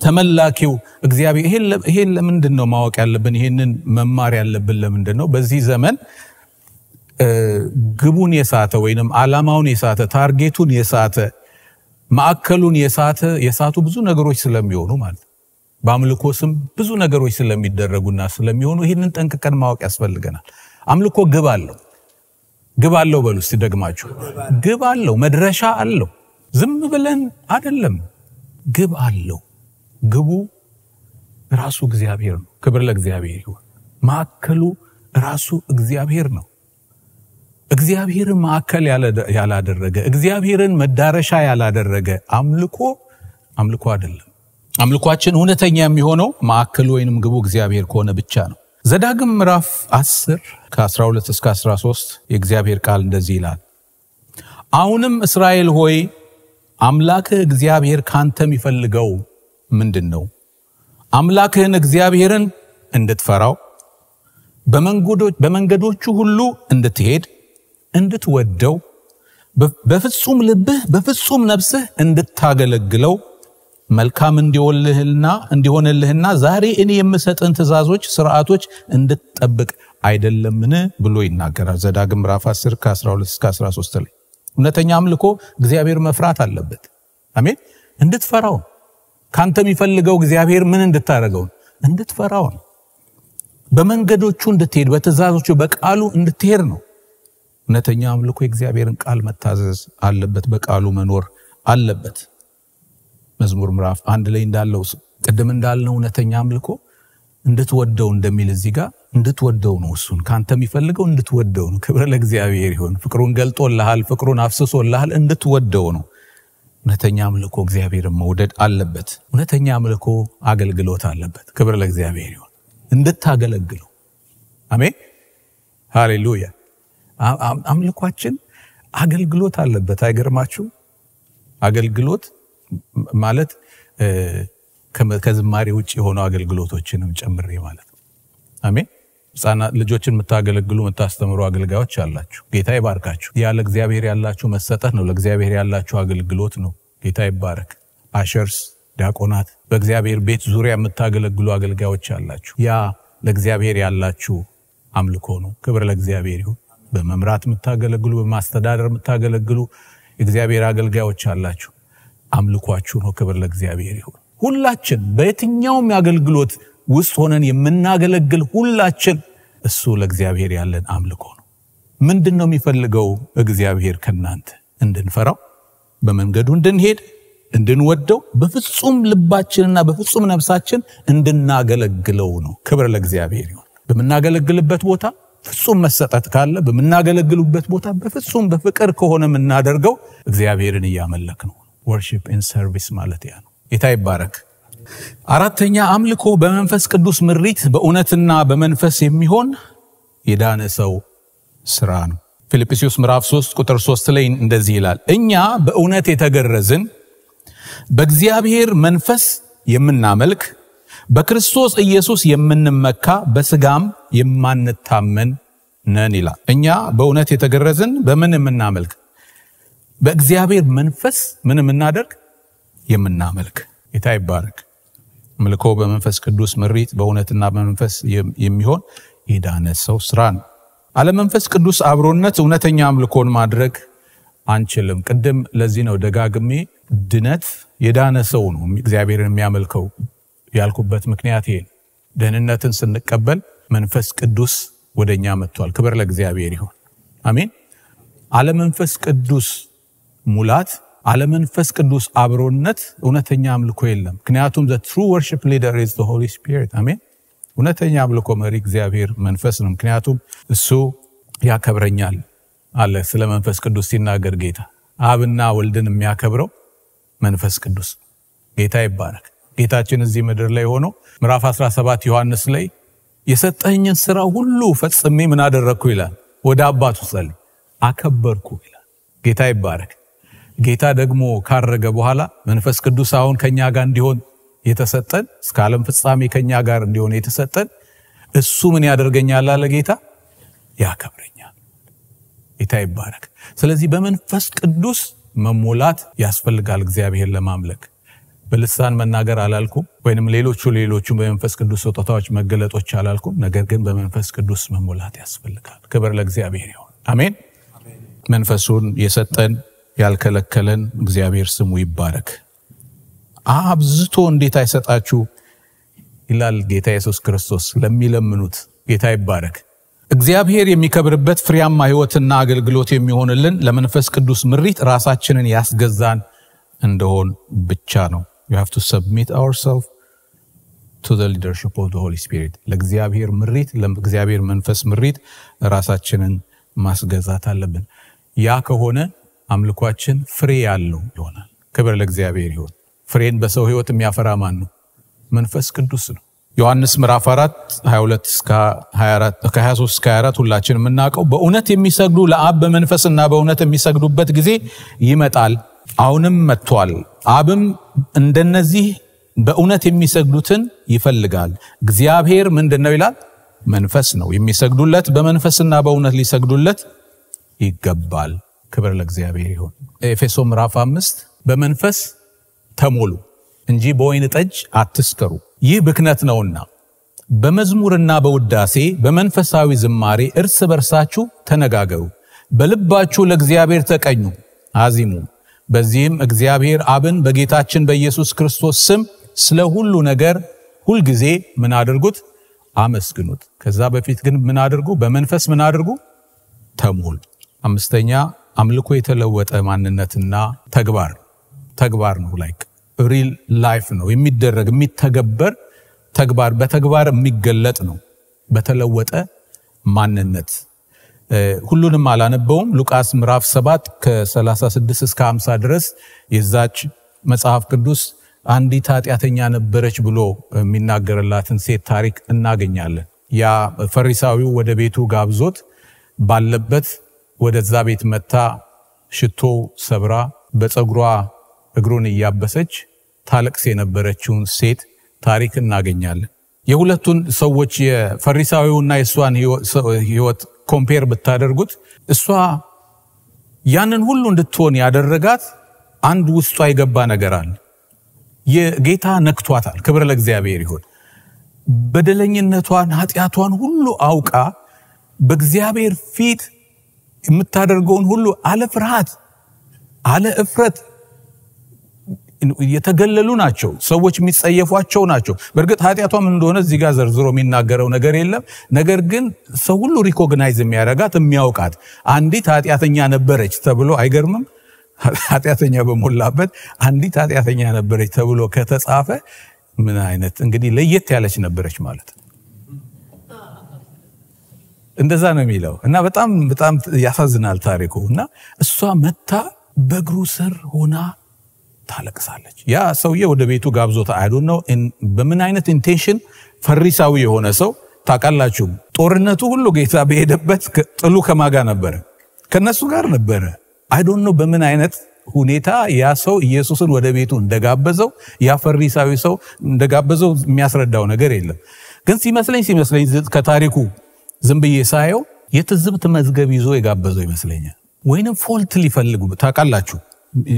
Speaker 1: ተመላኪው እግዚአብሔር ይሄን ለምንድን ነው ማወቅ ያለብን ይሄንን መማር ያለብን ለምንድን ነው በዚህ ዘመን ግቡን የሳተ ወይም አላማውን የሳተ ታርጌቱን የሳተ ማዕከሉን የሳተ የሳቱ ብዙ ነገሮች ስለሚሆኑ ማለት በአምልኮ ስም ብዙ ነገሮች ስለሚደረጉና ስለሚሆኑ ይህንን ጠንቅቀን ማወቅ ያስፈልገናል። አምልኮ ግብ አለው። ግብ አለው በሉ እስቲ ደግማችሁ። ግብ አለው፣ መድረሻ አለው። ዝም ብለን አይደለም፣ ግብ አለው። ግቡ ራሱ እግዚአብሔር ነው። ክብር ለእግዚአብሔር ይሁን። ማዕከሉ ራሱ እግዚአብሔር ነው። እግዚአብሔርን ማዕከል ያላደረገ እግዚአብሔርን መዳረሻ ያላደረገ አምልኮ አምልኮ አይደለም። አምልኳችን እውነተኛ የሚሆነው ማዕከሉ ወይንም ግቡ እግዚአብሔር ከሆነ ብቻ ነው። ዘዳግም ምዕራፍ 10 ከ12 እስከ 13 የእግዚአብሔር ቃል እንደዚህ ይላል፣ አሁንም እስራኤል ሆይ አምላክህ እግዚአብሔር ካንተ የሚፈልገው ምንድን ነው? አምላክህን እግዚአብሔርን እንድትፈራው በመንገዶቹ ሁሉ እንድትሄድ እንድትወደው በፍጹም ልብህ በፍጹም ነፍስህ እንድታገለግለው መልካም እንዲሆንልህና እንዲሆንልህና ዛሬ እኔ የምሰጥን ትእዛዞች፣ ስርዓቶች እንድትጠብቅ አይደለምን ብሎ ይናገራል። ዘዳግም ምዕራፍ 10 ከ12 እስከ 13 ላይ እውነተኛ አምልኮ እግዚአብሔር መፍራት አለበት። አሜን። እንድትፈራው ካንተ የሚፈልገው እግዚአብሔር ምን እንድታደርገው እንድትፈራው በመንገዶቹ እንድትሄድ፣ በትእዛዞቹ፣ በቃሉ እንድትሄድ ነው። እውነተኛ አምልኮ የእግዚአብሔርን ቃል መታዘዝ አለበት፣ በቃሉ መኖር አለበት። መዝሙር ምዕራፍ አንድ ላይ እንዳለው ቅድም እንዳልነው እውነተኛ አምልኮ እንድትወደው እንደሚል እዚህ ጋር እንድትወደው ነው። እሱን ከአንተ የሚፈልገው እንድትወደው ነው። ክብር ለእግዚአብሔር ይሆን። ፍቅሩን ገልጦልሃል፣ ፍቅሩን አፍስሶልሃል። እንድትወደው ነው። እውነተኛ አምልኮ እግዚአብሔርን መውደድ አለበት። እውነተኛ አምልኮ አገልግሎት አለበት። ክብር ለእግዚአብሔር ይሆን። እንድታገለግለው አሜን፣ ሃሌሉያ አምልኳችን አገልግሎት አለበት። አይገርማችሁ? አገልግሎት ማለት ከዝማሬ ውጭ የሆኑ አገልግሎቶችንም ጨምሬ ማለት ነው። አሜን። ህጻናት ልጆችን የምታገለግሉ የምታስተምሩ አገልጋዮች አላችሁ። ጌታ ይባርካችሁ። ያ ለእግዚአብሔር ያላችሁ መሰጠት ነው። ለእግዚአብሔር ያላችሁ አገልግሎት ነው። ጌታ ይባረክ። አሸርስ፣ ዲያቆናት፣ በእግዚአብሔር ቤት ዙሪያ የምታገለግሉ አገልጋዮች አላችሁ። ያ ለእግዚአብሔር ያላችሁ አምልኮ ነው። ክብር ለእግዚአብሔር ይሁን። በመምራት የምታገለግሉ፣ በማስተዳደር የምታገለግሉ እግዚአብሔር አገልጋዮች አላችሁ። አምልኳችሁ ነው። ክብር ለእግዚአብሔር ይሁን። ሁላችን በየትኛውም የአገልግሎት ውስጥ ሆነን የምናገለግል ሁላችን እሱ ለእግዚአብሔር ያለን አምልኮ ነው። ምንድን ነው የሚፈልገው እግዚአብሔር ከናንተ? እንድንፈራው፣ በመንገዱ እንድንሄድ፣ እንድንወደው፣ በፍጹም ልባችንና በፍጹም ነፍሳችን እንድናገለግለው ነው። ክብር ለእግዚአብሔር ይሁን። በምናገለግልበት ቦታ ፍጹም መሰጠት ካለ በምናገለግሉበት ቦታ በፍጹም በፍቅር ከሆነ የምናደርገው እግዚአብሔርን እያመለክ ነው። ወርሺፕ ኢን ሰርቪስ ማለት ያ ነው። ጌታ ይባረክ። አራተኛ አምልኮ በመንፈስ ቅዱስ ምሪት በእውነትና በመንፈስ የሚሆን የዳነ ሰው ስራ ነው። ፊልጵስዩስ ምዕራፍ 3 ቁጥር 3 ላይ እንደዚህ ይላል፣ እኛ በእውነት የተገረዝን በእግዚአብሔር መንፈስ የምናመልክ በክርስቶስ ኢየሱስ የምንመካ በስጋም የማንታመን ነን ይላል። እኛ በእውነት የተገረዝን በምን የምናመልክ በእግዚአብሔር መንፈስ ምን የምናደርግ የምናመልክ ጌታ ይባረክ። ምልኮ በመንፈስ ቅዱስ ምሪት በእውነትና በመንፈስ የሚሆን የዳነ ሰው ስራ ነው። አለመንፈስ ቅዱስ አብሮነት እውነተኛ አምልኮን ማድረግ አንችልም። ቅድም ለዚህ ነው ደጋግሜ ድነት የዳነ ሰው ነው እግዚአብሔርን የሚያመልከው ያልኩበት ምክንያት ይሄ ደህንነትን ስንቀበል መንፈስ ቅዱስ ወደ እኛ መጥቷል። ክብር ለእግዚአብሔር ይሆን አሜን። አለመንፈስ ቅዱስ ሙላት አለመንፈስ ቅዱስ አብሮነት እውነተኛ አምልኮ የለም። ምክንያቱም ዘ ትሩ ወርሽፕ ሊደር ዝ ሆሊ ስፒሪት አሜን። እውነተኛ አምልኮ መሪ እግዚአብሔር መንፈስ ነው። ምክንያቱም እሱ ያከብረኛል አለ ስለ መንፈስ ቅዱስ ሲናገር ጌታ። አብና ወልድን የሚያከብረው መንፈስ ቅዱስ ጌታ ይባረክ። ጌታችን እዚህ ምድር ላይ ሆኖ ምዕራፍ 17 ዮሐንስ ላይ የሰጠኝን ስራ ሁሉ ፈጽሜ ምን አደረግኩ ይላል። ወደ አባቱ ጸል አከበርኩ ይላል። ጌታ ይባረክ። ጌታ ደግሞ ካረገ በኋላ መንፈስ ቅዱስ አሁን ከኛ ጋር እንዲሆን የተሰጠን እስከ ዓለም ፍጻሜ ከኛ ጋር እንዲሆን የተሰጠን እሱ ምን ያደርገኛል አለ ጌታ ያከብረኛል። ጌታ ይባረክ። ስለዚህ በመንፈስ ቅዱስ መሞላት ያስፈልጋል እግዚአብሔር ለማምለክ በልሳን መናገር አላልኩም ወይንም ሌሎቹ ሌሎቹ በመንፈስ ቅዱስ ስጦታዎች መገለጦች አላልኩም። ነገር ግን በመንፈስ ቅዱስ መሞላት ያስፈልጋል። ክብር ለእግዚአብሔር ይሆን። አሜን። መንፈሱን የሰጠን ያልከለከለን እግዚአብሔር ስሙ ይባረክ። አብዝቶ እንዴት አይሰጣችሁ ይላል ጌታ ኢየሱስ ክርስቶስ ለሚለምኑት። ጌታ ይባረክ። እግዚአብሔር የሚከብርበት ፍሬያማ ህይወትና አገልግሎት የሚሆንልን ለመንፈስ ቅዱስ ምሪት ራሳችንን ያስገዛን እንደሆን ብቻ ነው። ዩ ሃቭ ቱ ሰብሚት አወርሰልፍ ቱ ዘ ሊደርሽፕ ኦፍ ሆሊ ስፒሪት ለእግዚአብሔር ምሪት ለእግዚአብሔር መንፈስ ምሪት ራሳችንን ማስገዛት አለብን ያ ከሆነ አምልኳችን ፍሬ ያለው ይሆናል ክብር ለእግዚአብሔር ይሆን ፍሬን በሰው ህይወት የሚያፈራ ማን ነው መንፈስ ቅዱስ ነው ዮሐንስ ምዕራፍ 4 22 ከ23 እስከ 24 ሁላችን የምናውቀው በእውነት የሚሰግዱ ለአብ በመንፈስና በእውነት የሚሰግዱበት ጊዜ ይመጣል አሁንም መጥቷል አብም እንደነዚህ በእውነት የሚሰግዱትን ይፈልጋል። እግዚአብሔር ምንድን ነው ይላል? መንፈስ ነው። የሚሰግዱለት በመንፈስና በእውነት ሊሰግዱለት ይገባል። ክብር ለእግዚአብሔር ይሁን። ኤፌሶ ምዕራፍ አምስት በመንፈስ ተሞሉ እንጂ በወይን ጠጅ አትስከሩ፣ ይህ ብክነት ነውና በመዝሙርና በውዳሴ በመንፈሳዊ ዝማሬ እርስ በርሳችሁ ተነጋገሩ፣ በልባችሁ ለእግዚአብሔር ተቀኙ፣ አዚሙ በዚህም እግዚአብሔር አብን በጌታችን በኢየሱስ ክርስቶስ ስም ስለ ሁሉ ነገር ሁልጊዜ ምን አድርጉት? አመስግኑት። ከዛ በፊት ግን ምን አድርጉ? በመንፈስ ምን አድርጉ? ተሞሉ። አምስተኛ አምልኮ የተለወጠ ማንነትና ተግባር ተግባር ነው። ላይክ ሪል ላይፍ ነው የሚደረግ የሚተገበር ተግባር በተግባር የሚገለጥ ነው በተለወጠ ማንነት ሁሉንም አላነበውም። ሉቃስ ምዕራፍ 7 ከ36 እስከ 50 ድረስ የዛች መጽሐፍ ቅዱስ አንዲት ኃጢአተኛ ነበረች ብሎ የሚናገርላትን ሴት ታሪክ እናገኛለን። ያ ፈሪሳዊው ወደ ቤቱ ጋብዞት ባለበት ወደዛ ቤት መታ ሽቶ ሰብራ በፀጉሯ እግሩን እያበሰች ታለቅስ የነበረችውን ሴት ታሪክ እናገኛለን። የሁለቱን ሰዎች የፈሪሳዊውና የእሷን ህይወት ኮምፔር ብታደርጉት እሷ ያንን ሁሉ እንድትሆን ያደረጋት አንድ ውስጧ የገባ ነገር አለ። የጌታ ነክቷታል። ክብር ለእግዚአብሔር ይሁን። በደለኝነቷን ኃጢአቷን ሁሉ አውቃ በእግዚአብሔር ፊት የምታደርገውን ሁሉ አለ ፍርሃት፣ አለ እፍረት፣ የተገለሉ ናቸው። ሰዎች የሚጸየፏቸው ናቸው። በእርግጥ ኃጢአቷም እንደሆነ እዚህ ጋር ዘርዝሮ የሚናገረው ነገር የለም። ነገር ግን ሰው ሁሉ ሪኮግናይዝ የሚያረጋት የሚያውቃት አንዲት ኃጢአተኛ ነበረች ተብሎ አይገርምም? ኃጢአተኛ በሞላበት አንዲት ኃጢአተኛ ነበረች ተብሎ ከተጻፈ ምን አይነት እንግዲህ ለየት ያለች ነበረች ማለት ነው። እንደዛ ነው የሚለው እና በጣም በጣም ያሳዝናል ታሪኩ እና እሷ መታ በእግሩ ስር ሆና ታለቅሳለች። ያ ሰውዬ ወደ ቤቱ ጋብዞታ አይዱ ነው። በምን አይነት ኢንቴንሽን ፈሪሳዊ የሆነ ሰው ታውቃላችሁ። ጦርነቱ ሁሉ ጌታ በሄደበት ጥሉ ከማጋ ነበረ፣ ከነሱ ጋር ነበረ። አይዶ ነው በምን አይነት ሁኔታ ያ ሰው ኢየሱስን ወደ ቤቱ እንደጋበዘው ያ ፈሪሳዊ ሰው እንደጋበዘው የሚያስረዳው ነገር የለም። ግን ሲመስለኝ ሲመስለኝ ከታሪኩ ዝም ብዬ ሳየው የትዝብት መዝገብ ይዞ የጋበዘው ይመስለኛል። ወይንም ፎልት ሊፈልጉ ታውቃላችሁ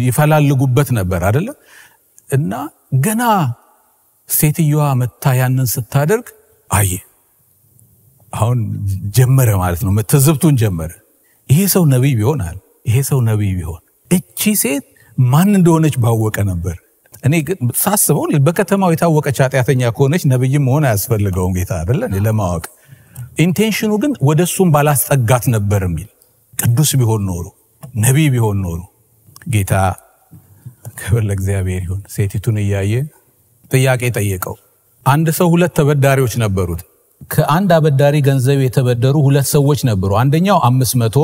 Speaker 1: ይፈላልጉበት ነበር አደለ እና ገና ሴትዮዋ መታ ያንን ስታደርግ አየ አሁን ጀመረ ማለት ነው ትዝብቱን ጀመረ ይሄ ሰው ነቢይ ቢሆን አለ ይሄ ሰው ነቢይ ቢሆን እቺ ሴት ማን እንደሆነች ባወቀ ነበር እኔ ግን ሳስበው በከተማው የታወቀች ኃጢአተኛ ከሆነች ነብይም መሆን አያስፈልገውም ጌታ አደለ ለማወቅ ኢንቴንሽኑ ግን ወደ እሱም ባላስጠጋት ነበር የሚል ቅዱስ ቢሆን ኖሮ ነቢይ ቢሆን ኖሮ ጌታ ክብር ለእግዚአብሔር ይሁን። ሴቲቱን እያየ ጥያቄ ጠየቀው። አንድ ሰው ሁለት ተበዳሪዎች ነበሩት። ከአንድ አበዳሪ ገንዘብ የተበደሩ ሁለት ሰዎች ነበሩ። አንደኛው አምስት መቶ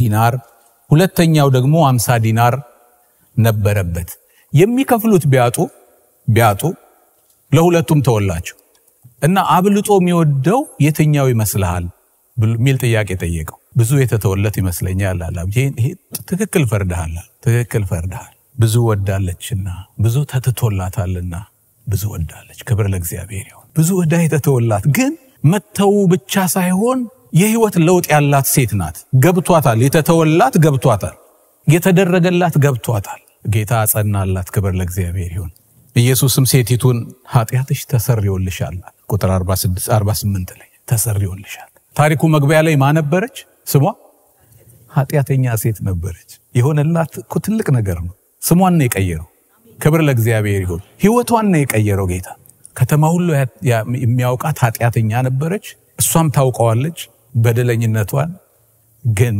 Speaker 1: ዲናር፣ ሁለተኛው ደግሞ አምሳ ዲናር ነበረበት። የሚከፍሉት ቢያጡ ቢያጡ ለሁለቱም ተወላቸው እና አብልጦ የሚወደው የትኛው ይመስልሃል የሚል ጥያቄ ጠየቀው። ብዙ የተተወለት ይመስለኛል አላ ትክክል ፈርድሃል ትክክል ፈርድሃል ብዙ ወዳለችና ብዙ ተትቶላታልና ብዙ ወዳለች ክብር ለእግዚአብሔር ይሁን ብዙ ወዳ የተተወላት ግን መተው ብቻ ሳይሆን የህይወት ለውጥ ያላት ሴት ናት ገብቷታል የተተወላት ገብቷታል የተደረገላት ገብቷታል ጌታ አጸናላት ክብር ለእግዚአብሔር ይሁን ኢየሱስም ሴቲቱን ኃጢአትሽ ተሰርዮልሻል ቁጥር 48 ላይ ተሰርዮልሻል ታሪኩ መግቢያ ላይ ማነበረች ስሟ ኃጢአተኛ ሴት ነበረች። የሆነላት እኮ ትልቅ ነገር ነው። ስሟን ነው የቀየረው። ክብር ለእግዚአብሔር ይሁን። ህይወቷን ነው የቀየረው ጌታ። ከተማ ሁሉ የሚያውቃት ኃጢአተኛ ነበረች። እሷም ታውቀዋለች በደለኝነቷን፣ ግን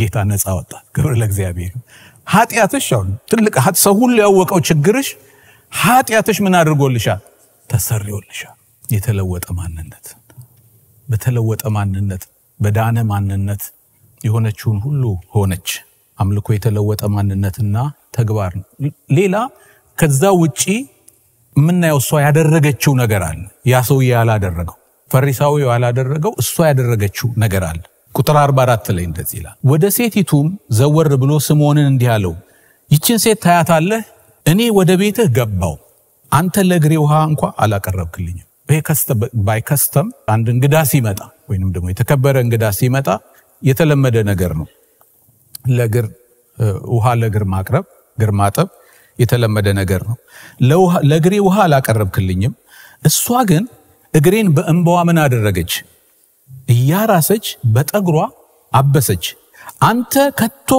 Speaker 1: ጌታ ነፃ ወጣት። ክብር ለእግዚአብሔር ይሁን። ኃጢአትሽ አሁን ትልቅ ሰው ሁሉ ያወቀው ችግርሽ፣ ኃጢአትሽ ምን አድርጎልሻል? ተሰርዮልሻል። የተለወጠ ማንነት በተለወጠ ማንነት በዳነ ማንነት የሆነችውን ሁሉ ሆነች። አምልኮ የተለወጠ ማንነትና ተግባር ነው። ሌላ ከዛ ውጪ የምናየው እሷ ያደረገችው ነገር አለ። ያ ሰውዬ ያላደረገው፣ ፈሪሳዊ ያላደረገው እሷ ያደረገችው ነገር አለ። ቁጥር 44 ላይ እንደዚህ ይላል፣ ወደ ሴቲቱም ዘወር ብሎ ስምዖንን እንዲህ አለው፣ ይችን ሴት ታያታለህ? እኔ ወደ ቤትህ ገባው፣ አንተ ለእግሬ ውሃ እንኳ አላቀረብክልኝም። ባይከስተም አንድ እንግዳ ሲመጣ ወይንም ደግሞ የተከበረ እንግዳ ሲመጣ የተለመደ ነገር ነው። ለእግር ውሃ ለእግር ማቅረብ እግር ማጠብ የተለመደ ነገር ነው። ለእግሬ ውሃ አላቀረብክልኝም። እሷ ግን እግሬን በእንበዋ ምን አደረገች? እያራሰች በጠግሯ አበሰች። አንተ ከቶ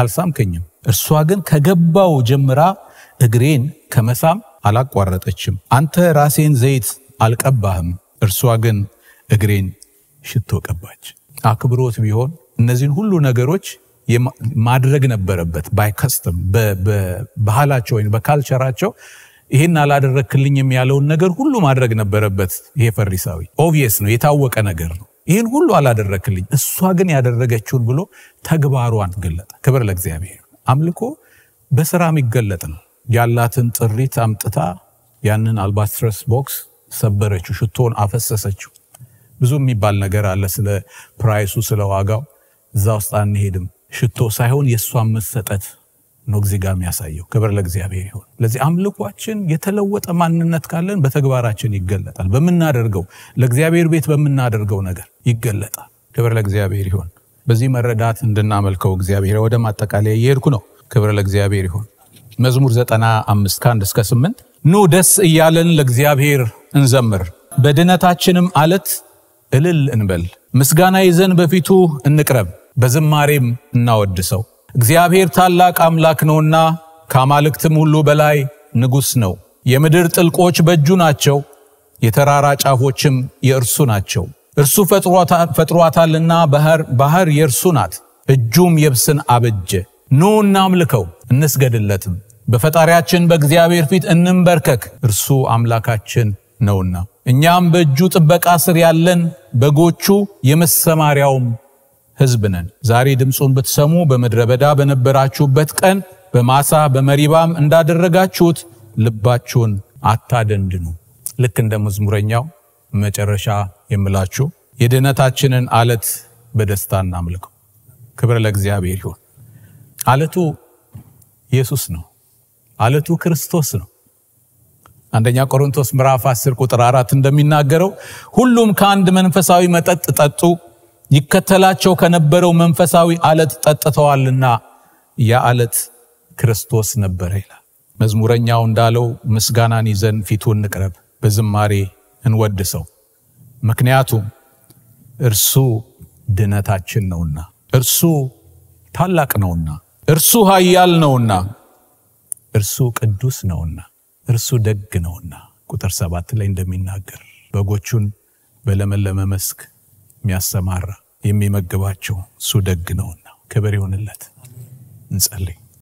Speaker 1: አልሳምከኝም። እርሷ ግን ከገባው ጀምራ እግሬን ከመሳም አላቋረጠችም። አንተ ራሴን ዘይት አልቀባህም። እርሷ ግን እግሬን ሽቶ ቀባች። አክብሮት ቢሆን እነዚህን ሁሉ ነገሮች ማድረግ ነበረበት። ባይከስተም በባህላቸው ወይም በካልቸራቸው ይህን አላደረክልኝም ያለውን ነገር ሁሉ ማድረግ ነበረበት። ይሄ ፈሪሳዊ ኦቪየስ ነው፣ የታወቀ ነገር ነው። ይህን ሁሉ አላደረክልኝ፣ እሷ ግን ያደረገችውን ብሎ ተግባሯን ገለጠ። ክብር ለእግዚአብሔር። አምልኮ በስራ የሚገለጥ ነው። ያላትን ጥሪት አምጥታ ያንን አልባስትረስ ቦክስ ሰበረችው፣ ሽቶን አፈሰሰችው። ብዙ የሚባል ነገር አለ ስለ ፕራይሱ ስለ ዋጋው እዛ ውስጥ አንሄድም ሽቶ ሳይሆን የእሷን መሰጠት ነው እዚህ ጋር የሚያሳየው ክብር ለእግዚአብሔር ይሆን ለዚህ አምልኳችን የተለወጠ ማንነት ካለን በተግባራችን ይገለጣል በምናደርገው ለእግዚአብሔር ቤት በምናደርገው ነገር ይገለጣል ክብር ለእግዚአብሔር ይሆን በዚህ መረዳት እንድናመልከው እግዚአብሔር ወደ ማጠቃለያ እየሄድኩ ነው ክብር ለእግዚአብሔር ይሆን መዝሙር 95 ከ1 እስከ 8 ኑ ደስ እያለን ለእግዚአብሔር እንዘምር በድነታችንም አለት እልል እንበል፣ ምስጋና ይዘን በፊቱ እንቅረብ፣ በዝማሬም እናወድሰው። እግዚአብሔር ታላቅ አምላክ ነውና ከአማልክትም ሁሉ በላይ ንጉሥ ነው። የምድር ጥልቆች በእጁ ናቸው፣ የተራራ ጫፎችም የእርሱ ናቸው። እርሱ ፈጥሯታልና ባህር የእርሱ ናት። እጁም የብስን አበጀ። ኑ እናምልከው እንስገድለትም። በፈጣሪያችን በእግዚአብሔር ፊት እንንበርከክ። እርሱ አምላካችን ነውና እኛም በእጁ ጥበቃ ስር ያለን በጎቹ የመሰማሪያውም ህዝብ ነን። ዛሬ ድምፁን ብትሰሙ በምድረ በዳ በነበራችሁበት ቀን በማሳ በመሪባም እንዳደረጋችሁት ልባችሁን አታደንድኑ። ልክ እንደ መዝሙረኛው መጨረሻ የምላችሁ የድህነታችንን አለት በደስታ እናምልከው። ክብር ለእግዚአብሔር ይሁን። አለቱ ኢየሱስ ነው። አለቱ ክርስቶስ ነው። አንደኛ ቆሮንቶስ ምዕራፍ 10 ቁጥር 4 እንደሚናገረው ሁሉም ከአንድ መንፈሳዊ መጠጥ ጠጡ፣ ይከተላቸው ከነበረው መንፈሳዊ አለት ጠጥተዋልና ያ አለት ክርስቶስ ነበረ ይላል። መዝሙረኛው እንዳለው ምስጋናን ይዘን ፊቱ እንቅረብ፣ በዝማሬ እንወድሰው። ምክንያቱም እርሱ ድነታችን ነውና፣ እርሱ ታላቅ ነውና፣ እርሱ ሀያል ነውና፣ እርሱ ቅዱስ ነውና እርሱ ደግ ነውና ቁጥር ሰባት ላይ እንደሚናገር በጎቹን በለመለመ መስክ የሚያሰማራ የሚመግባቸው እሱ ደግ ነውና ክብር ይሆንለት። እንጸልይ።